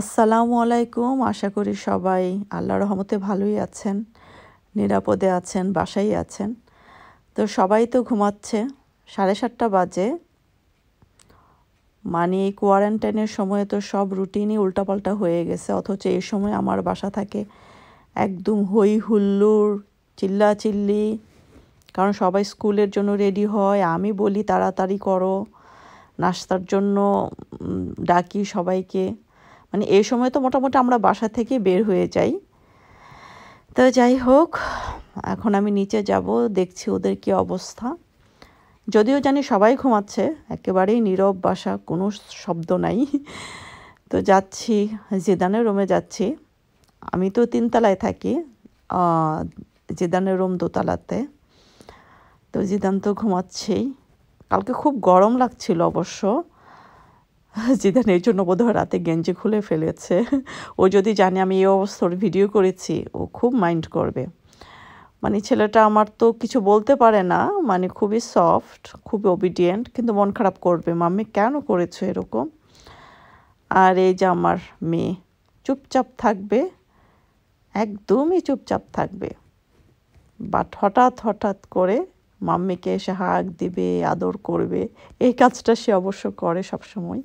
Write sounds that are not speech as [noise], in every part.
আসসালামু আলাইকুম আশা করি সবাই আল্লাহ রহমতে ভালোই আছেন নিরাপদে আছেন বাসাই আছেন তো সবাই তো ঘুমাচ্ছে সাড়ে সাতটা বাজে মানে এই কোয়ারেন্টাইনের সময়ে তো সব রুটিনই উল্টাপাল্টা হয়ে গেছে অথচ এই সময় আমার বাসা থাকে একদম হই হুল্লুর চিল্লা চিল্লি কারণ সবাই স্কুলের জন্য রেডি হয় আমি বলি তাড়াতাড়ি করো নাস্তার জন্য ডাকি সবাইকে মানে এই সময় তো মোটামুটি আমরা বাসা থেকে বের হয়ে যাই তো যাই হোক এখন আমি নিচে যাব দেখছি ওদের কি অবস্থা যদিও জানি সবাই ঘুমাচ্ছে একেবারেই নীরব বাসা কোনো শব্দ নাই তো যাচ্ছি জেদানের রুমে যাচ্ছি আমি তো তিনতলায় থাকি জেদানের রুম দোতলাতে তো জিদান তো ঘুমাচ্ছেই কালকে খুব গরম লাগছিল অবশ্য [laughs] জিদান এই জন্য বোধহয় রাতে গেঞ্জি খুলে ফেলেছে ও যদি জানে আমি এই অবস্থার ভিডিও করেছি ও খুব মাইন্ড করবে মানে ছেলেটা আমার তো কিছু বলতে পারে না মানে খুবই সফট খুবই ওবিডিয়েন্ট কিন্তু মন খারাপ করবে মাম্মি কেন করেছো এরকম আর এই যে আমার মেয়ে চুপচাপ থাকবে একদমই চুপচাপ থাকবে বাট হঠাৎ হঠাৎ করে মাম্মিকে এসে হাঁক দিবে আদর করবে এই কাজটা সে অবশ্য করে সবসময়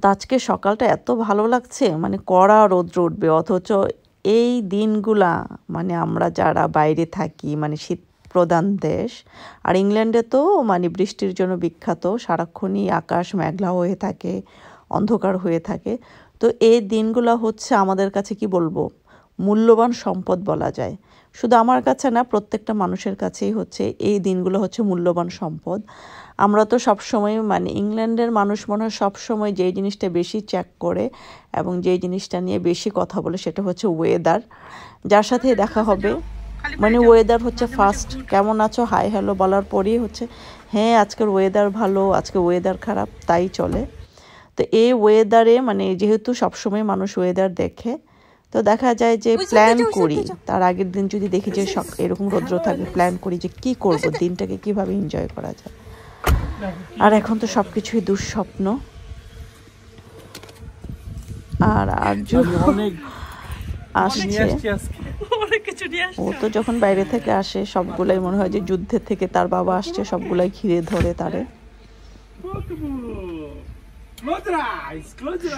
তো আজকে সকালটা এত ভালো লাগছে মানে কড়া রোদ্র উঠবে অথচ এই দিনগুলা মানে আমরা যারা বাইরে থাকি মানে শীত প্রধান দেশ আর ইংল্যান্ডে তো মানে বৃষ্টির জন্য বিখ্যাত সারাক্ষণই আকাশ মেঘলা হয়ে থাকে অন্ধকার হয়ে থাকে তো এই দিনগুলো হচ্ছে আমাদের কাছে কি বলবো মূল্যবান সম্পদ বলা যায় শুধু আমার কাছে না প্রত্যেকটা মানুষের কাছেই হচ্ছে এই দিনগুলো হচ্ছে মূল্যবান সম্পদ আমরা তো সবসময় মানে ইংল্যান্ডের মানুষ মনে হয় সবসময় যেই জিনিসটা বেশি চেক করে এবং যেই জিনিসটা নিয়ে বেশি কথা বলে সেটা হচ্ছে ওয়েদার যার সাথে দেখা হবে মানে ওয়েদার হচ্ছে ফার্স্ট কেমন আছো হাই হ্যালো বলার পরেই হচ্ছে হ্যাঁ আজকের ওয়েদার ভালো আজকে ওয়েদার খারাপ তাই চলে তো এই ওয়েদারে মানে যেহেতু সবসময় মানুষ ওয়েদার দেখে তো দেখা যায় যে প্ল্যান করি তার আগের দিন যদি দেখি যে আচ্ছা, এরকম আচ্ছা, রৌদ্র থাকে প্ল্যান আচ্ছা। করি যে কি করব দিনটাকে কিভাবে এনজয় করা যায় আর এখন তো সব কিছুই দুঃস্বপ্ন আর আর [laughs] আসছে ও তো যখন বাইরে থেকে আসে সবগুলাই মনে হয় যে যুদ্ধের থেকে তার বাবা আসছে সবগুলাই ঘিরে ধরে তারে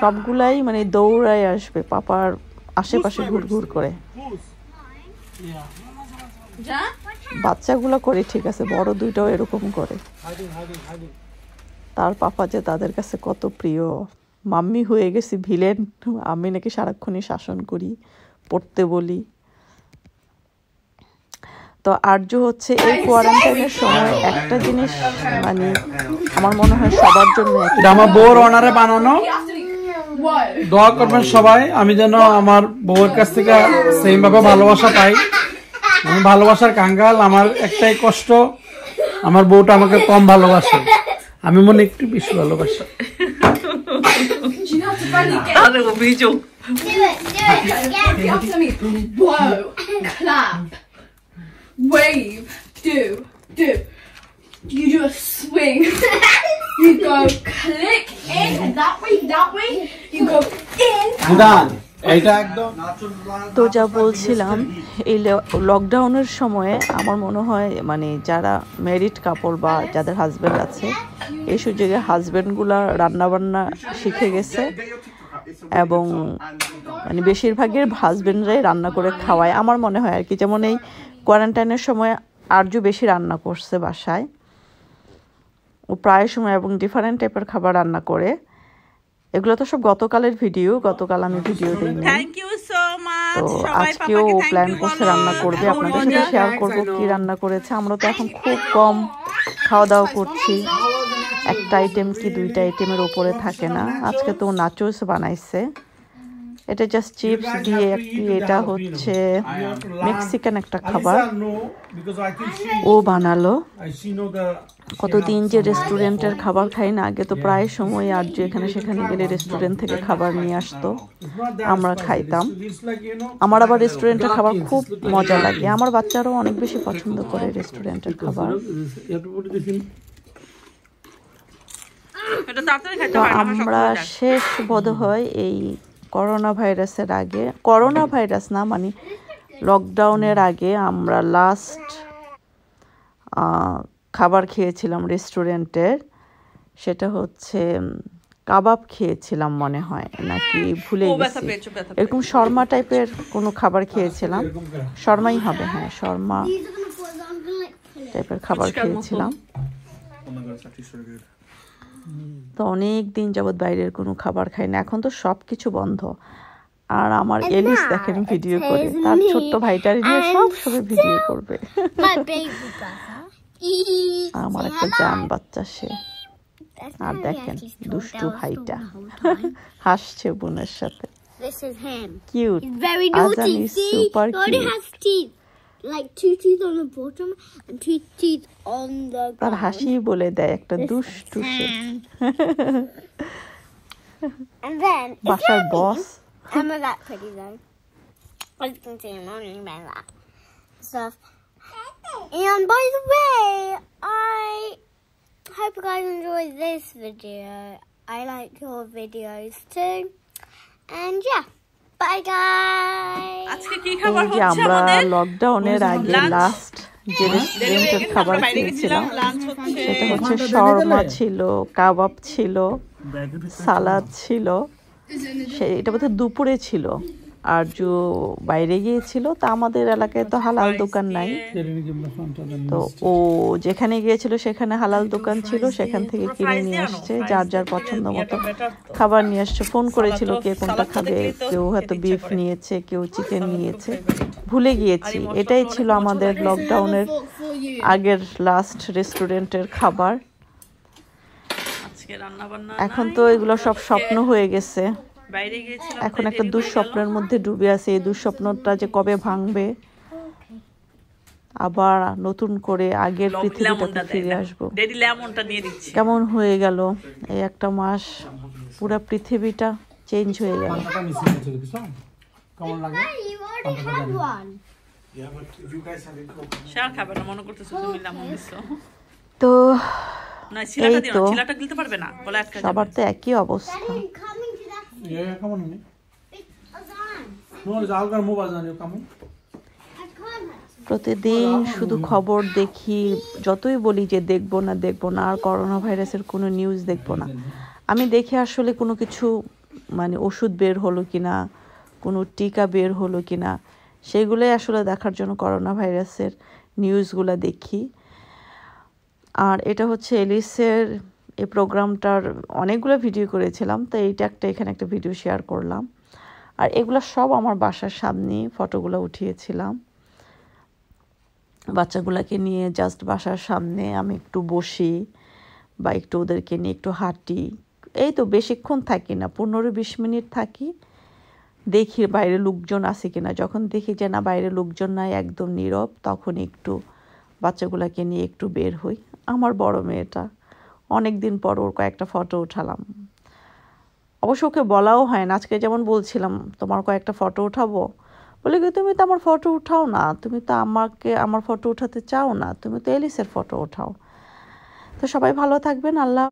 সবগুলাই মানে দৌড়ায় আসবে পাপার আশেপাশে ঘুর ঘুর করে বাচ্চাগুলো করে ঠিক আছে বড় দুইটাও এরকম করে তার পাপা যে তাদের কাছে কত প্রিয় মাম্মি হয়ে গেছি ভিলেন আমি নাকি সারাক্ষণই শাসন করি পড়তে বলি তো আর্য হচ্ছে এই কোয়ারেন্টাইনের সময় একটা জিনিস মানে আমার মনে হয় সবার জন্য অনারে বানানো দোয়া করবেন সবাই আমি যেন আমার বউয়ের কাছ থেকে সেই ভাবে ভালোবাসা পাই আমি ভালোবাসার কাঙ্গাল আমার একটাই কষ্ট আমার বউটা আমাকে কম ভালোবাসে আমি মনে একটু বেশি ভালোবাসা অভিযোগ you do a swing. [laughs] you go click in that way, that way. You go in. Done. তো যা বলছিলাম এই লকডাউনের সময়ে আমার মনে হয় মানে যারা ম্যারিড কাপড় বা যাদের হাজব্যান্ড আছে এই সুযোগে হাজব্যান্ডগুলা রান্নাবান্না শিখে গেছে এবং মানে বেশিরভাগের হাজব্যান্ডরাই রান্না করে খাওয়ায় আমার মনে হয় আর কি যেমন এই কোয়ারেন্টাইনের সময় আরজু বেশি রান্না করছে বাসায় প্রায় সময় এবং ডিফারেন্ট টাইপের খাবার রান্না করে এগুলো তো সব গতকালের ভিডিও গতকাল আমি ভিডিও দিই তো আজকেও ও প্ল্যান করছে রান্না করবে আপনাদের সাথে শেয়ার করবো কি রান্না করেছে আমরা তো এখন খুব কম খাওয়া দাওয়া করছি একটা আইটেম কি দুইটা আইটেমের ওপরে থাকে না আজকে তো নাচোস বানাইছে এটা জাস্ট চিপস দিয়ে একটি এটা হচ্ছে মেক্সিকান একটা খাবার ও বানালো কতদিন যে রেস্টুরেন্টের খাবার খাই না আগে তো প্রায় সময় আর যে এখানে সেখানে গেলে রেস্টুরেন্ট থেকে খাবার নিয়ে আসতো আমরা খাইতাম আমার আবার রেস্টুরেন্টের খাবার খুব মজা লাগে আমার বাচ্চারাও অনেক বেশি পছন্দ করে রেস্টুরেন্টের খাবার তো আমরা শেষ বোধ হয় এই করোনা ভাইরাসের আগে করোনা ভাইরাস না মানে লকডাউনের আগে আমরা লাস্ট খাবার খেয়েছিলাম রেস্টুরেন্টের সেটা হচ্ছে কাবাব খেয়েছিলাম মনে হয় নাকি ভুলে গেছি এরকম শর্মা টাইপের কোনো খাবার খেয়েছিলাম শর্মাই হবে হ্যাঁ শর্মা টাইপের খাবার খেয়েছিলাম তো অনেক দিন যাবৎ বাইরের কোনো খাবার খাই না এখন তো সব কিছু বন্ধ আর আমার এলিস দেখেন ভিডিও করে তার ছোট্ট ভাইটার নিয়ে সব সময় ভিডিও করবে [laughs] আমার একটা জান বাচ্চা সে আর দেখেন দুষ্টু ভাইটা [laughs] হাসছে বোনের সাথে কিউট আজ আমি super cute like two teeth on the bottom and two teeth on the ground. তার হাসি বলে দেয় একটা দুষ্টু সে [laughs] and then বাসার বস I'm not that pretty then. as you can I'm only about that stuff and by the way I hope you guys enjoyed this video I like your videos too and yeah আমরা লকডাউনের আগে last খাবার খেয়েছিলাম সেটা হচ্ছে ছিল কাবাব ছিল ছিল এটা বোধহয় দুপুরে ছিল আর যে বাইরে গিয়েছিল তা আমাদের এলাকায় তো হালাল দোকান নাই তো ও যেখানে গিয়েছিল সেখানে হালাল দোকান ছিল সেখান থেকে কিনে নিয়ে আসছে যার যার পছন্দ ইয়ে মতো খাবার নিয়ে আসছে ফোন করেছিল কে কোনটা খাবে কেউ হয়তো বিফ নিয়েছে কেউ চিকেন নিয়েছে ভুলে গিয়েছি এটাই ছিল আমাদের লকডাউনের আগের লাস্ট রেস্টুরেন্টের খাবার এখন তো এগুলো সব স্বপ্ন হয়ে গেছে এখন একটা দুঃস্বপ্নের মধ্যে ডুবে আছে এই দুঃস্বপ্নটা যে কবে ভাঙবে আবার নতুন করে আগের পৃথিবীটাতে ফিরে আসবো কেমন হয়ে গেল এই একটা মাস পুরা পৃথিবীটা চেঞ্জ হয়ে গেল তো এই তো সবার তো একই অবস্থা Yeah, come on, honey. come on. প্রতিদিন শুধু খবর দেখি যতই বলি যে দেখব না দেখব না আর করোনা ভাইরাসের কোনো নিউজ দেখব না আমি দেখে আসলে কোনো কিছু মানে ওষুধ বের হলো কি না কোনো টিকা বের হলো কি না সেগুলোই আসলে দেখার জন্য করোনা ভাইরাসের নিউজগুলো দেখি আর এটা হচ্ছে এলিসের এই প্রোগ্রামটার অনেকগুলো ভিডিও করেছিলাম তো এইটা একটা এখানে একটা ভিডিও শেয়ার করলাম আর এগুলো সব আমার বাসার সামনে ফটোগুলো উঠিয়েছিলাম বাচ্চাগুলোকে নিয়ে জাস্ট বাসার সামনে আমি একটু বসি বা একটু ওদেরকে নিয়ে একটু হাঁটি এই তো বেশিক্ষণ থাকি না পনেরো বিশ মিনিট থাকি দেখি বাইরে লোকজন আছে কিনা যখন দেখি যে না বাইরে লোকজন নাই একদম নীরব তখন একটু বাচ্চাগুলোকে নিয়ে একটু বের হই আমার বড় মেয়েটা অনেক দিন পর ওর কয়েকটা ফটো উঠালাম অবশ্য ওকে বলাও হয় না আজকে যেমন বলছিলাম তোমার কয়েকটা ফটো উঠাবো বলে কি তুমি তো আমার ফটো উঠাও না তুমি তো আমাকে আমার ফটো উঠাতে চাও না তুমি তো এলিসের ফটো উঠাও তো সবাই ভালো থাকবেন আল্লাহ